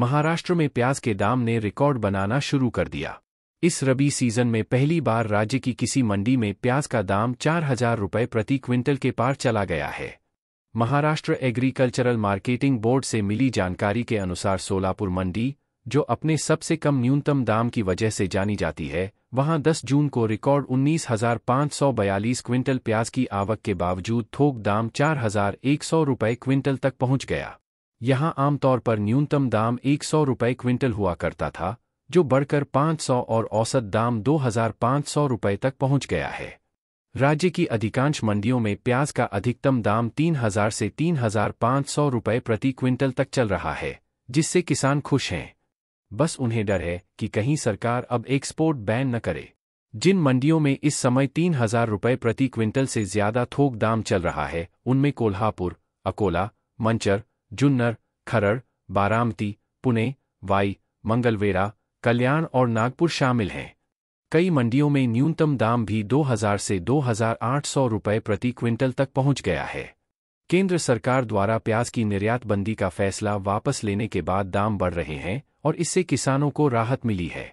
महाराष्ट्र में प्याज के दाम ने रिकॉर्ड बनाना शुरू कर दिया इस रबी सीजन में पहली बार राज्य की किसी मंडी में प्याज का दाम चार हजार रुपये प्रति क्विंटल के पार चला गया है महाराष्ट्र एग्रीकल्चरल मार्केटिंग बोर्ड से मिली जानकारी के अनुसार सोलापुर मंडी जो अपने सबसे कम न्यूनतम दाम की वजह से जानी जाती है वहां 10 जून को रिकॉर्ड 19,542 क्विंटल प्याज की आवक के बावजूद थोक दाम चार रुपये क्विंटल तक पहुंच गया यहां आमतौर पर न्यूनतम दाम एक सौ रुपये क्विंटल हुआ करता था जो बढ़कर 500 और औसत दाम 2,500 रुपये तक पहुंच गया है राज्य की अधिकांश मंडियों में प्याज का अधिकतम दाम 3,000 से 3,500 रुपये प्रति क्विंटल तक चल रहा है जिससे किसान खुश हैं बस उन्हें डर है कि कहीं सरकार अब एक्सपोर्ट बैन न करे जिन मंडियों में इस समय तीन हजार रुपये प्रति क्विंटल से ज्यादा थोक दाम चल रहा है उनमें कोल्हापुर अकोला मंचर जुन्नर खरड़ बारामती पुणे वाई मंगलवेरा कल्याण और नागपुर शामिल हैं कई मंडियों में न्यूनतम दाम भी 2000 से 2800 रुपये प्रति क्विंटल तक पहुंच गया है केंद्र सरकार द्वारा प्याज की निर्यात बंदी का फैसला वापस लेने के बाद दाम बढ़ रहे हैं और इससे किसानों को राहत मिली है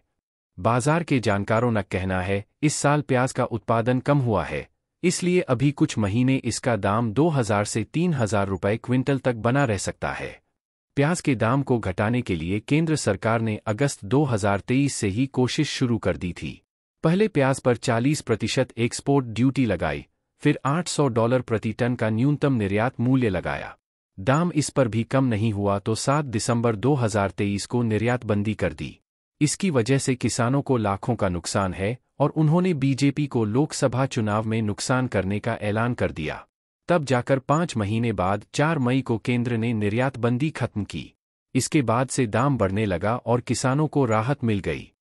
बाजार के जानकारों का कहना है इस साल प्याज का उत्पादन कम हुआ है इसलिए अभी कुछ महीने इसका दाम 2000 से 3000 रुपए क्विंटल तक बना रह सकता है प्याज के दाम को घटाने के लिए केंद्र सरकार ने अगस्त 2023 से ही कोशिश शुरू कर दी थी पहले प्याज पर 40 प्रतिशत एक्सपोर्ट ड्यूटी लगाई फिर 800 डॉलर प्रति टन का न्यूनतम निर्यात मूल्य लगाया दाम इस पर भी कम नहीं हुआ तो 7 दिसंबर 2023 को निर्यात बंदी कर दी इसकी वजह से किसानों को लाखों का नुकसान है और उन्होंने बीजेपी को लोकसभा चुनाव में नुकसान करने का ऐलान कर दिया तब जाकर पांच महीने बाद चार मई को केंद्र ने निर्यात बंदी खत्म की इसके बाद से दाम बढ़ने लगा और किसानों को राहत मिल गई